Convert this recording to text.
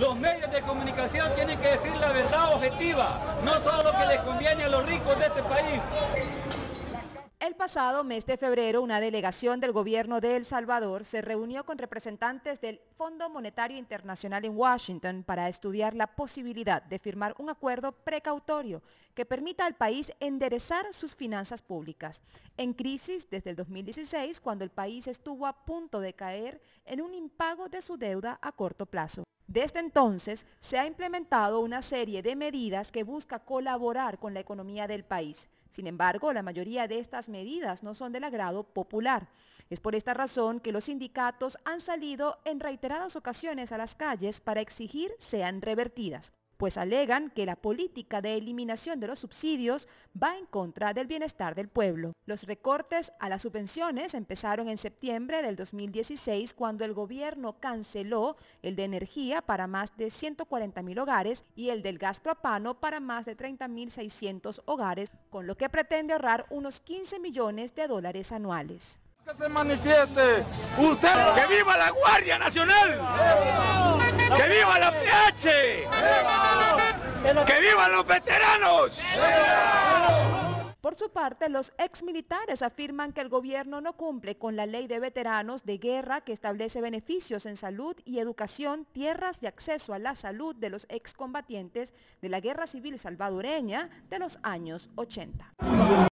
Los medios de comunicación tienen que decir la verdad objetiva, no todo lo que les conviene a los ricos de este país. El pasado mes de febrero, una delegación del gobierno de El Salvador se reunió con representantes del Fondo Monetario Internacional en Washington para estudiar la posibilidad de firmar un acuerdo precautorio que permita al país enderezar sus finanzas públicas, en crisis desde el 2016, cuando el país estuvo a punto de caer en un impago de su deuda a corto plazo. Desde entonces se ha implementado una serie de medidas que busca colaborar con la economía del país. Sin embargo, la mayoría de estas medidas no son del agrado popular. Es por esta razón que los sindicatos han salido en reiteradas ocasiones a las calles para exigir sean revertidas pues alegan que la política de eliminación de los subsidios va en contra del bienestar del pueblo. Los recortes a las subvenciones empezaron en septiembre del 2016 cuando el gobierno canceló el de energía para más de 140.000 hogares y el del gas propano para más de 30.600 hogares, con lo que pretende ahorrar unos 15 millones de dólares anuales. Que se manifieste ¡Que viva la Guardia Nacional! ¡Que viva la PH! ¡Que vivan los veteranos! Por su parte, los exmilitares afirman que el gobierno no cumple con la ley de veteranos de guerra que establece beneficios en salud y educación, tierras y acceso a la salud de los excombatientes de la guerra civil salvadoreña de los años 80.